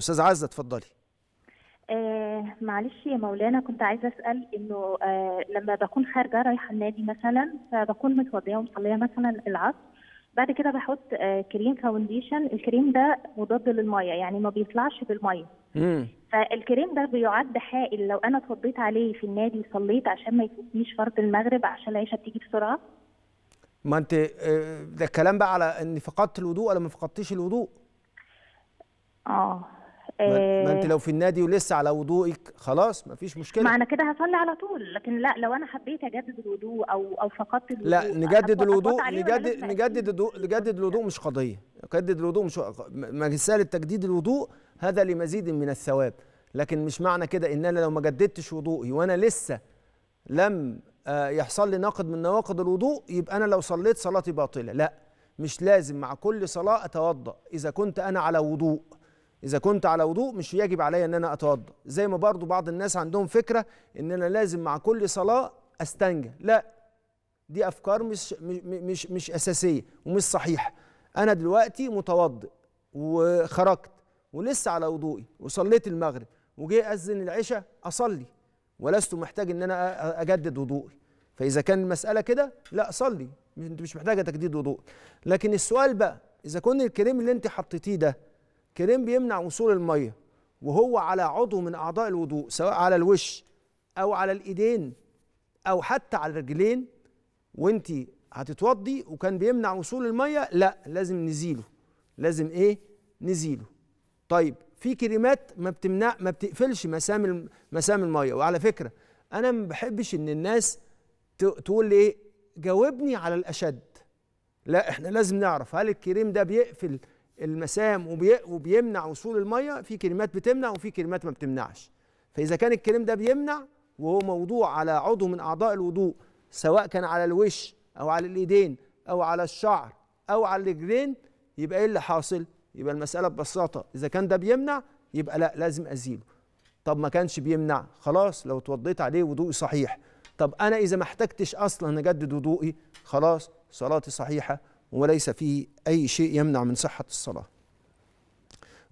استاذ عزه اتفضلي آه معلش يا مولانا كنت عايزه اسال انه آه لما بكون خارجه رايحه النادي مثلا فبكون متوضيه ومصليه مثلا العصر بعد كده بحط آه كريم فاونديشن الكريم ده مضاد للميه يعني ما بيطلعش بالميه فالكريم ده بيعد حائل لو انا اتوضيت عليه في النادي وصليت عشان ما يفوتنيش فرض المغرب عشان العيشه بتيجي بسرعه ما انت آه، ده الكلام بقى على اني فقدت الوضوء ولا ما فقدتيش الوضوء اه آه، ما انت لو في النادي ولسه على وضوئك خلاص مفيش مشكله معنى كده هصلي على طول لكن لا لو انا حبيت اجدد الوضوء او او فقدت الوضوء لا نجدد الوضوء نجدد نجدد الوضوء نجدد الوضوء مش قضيه نجدد الوضوء مش مساله تجديد الوضوء هذا لمزيد من الثواب لكن مش معنى كده ان انا لو ما جددتش وضوئي وانا لسه لم آه، يحصل لي ناقض من نواقض الوضوء يبقى انا لو صليت صلاتي باطله لا مش لازم مع كل صلاه اتوضا اذا كنت انا على وضوء اذا كنت على وضوء مش يجب علي ان انا اتوضا زي ما برضو بعض الناس عندهم فكره ان انا لازم مع كل صلاه استنجى لا دي افكار مش مش مش اساسيه ومش صحيحه انا دلوقتي متوضئ وخرجت ولسه على وضوئي وصليت المغرب وجه اذن العشاء اصلي ولست محتاج ان انا اجدد وضوئي فاذا كان المساله كده لا صلي انت مش محتاجه تجديد وضوء لكن السؤال بقى اذا كنت الكريم اللي انت حطيتيه ده كريم بيمنع وصول الميه وهو على عضو من اعضاء الوضوء سواء على الوش او على الايدين او حتى على الرجلين وانت هتتوضي وكان بيمنع وصول الميه لا لازم نزيله لازم ايه نزيله طيب في كريمات ما بتمنع ما بتقفلش مسام مسام الميه وعلى فكره انا ما بحبش ان الناس تقول لي ايه جاوبني على الاشد لا احنا لازم نعرف هل الكريم ده بيقفل المسام وبي... وبيمنع وصول الميه في كلمات بتمنع وفي كلمات ما بتمنعش فاذا كان الكلام ده بيمنع وهو موضوع على عضو من اعضاء الوضوء سواء كان على الوش او على الايدين او على الشعر او على الرجلين يبقى ايه اللي حاصل يبقى المساله ببساطه اذا كان ده بيمنع يبقى لا لازم ازيله طب ما كانش بيمنع خلاص لو اتوضيت عليه وضوئي صحيح طب انا اذا ما احتجتش اصلا اجدد وضوئي خلاص صلاتي صحيحه وليس فيه أي شيء يمنع من صحة الصلاة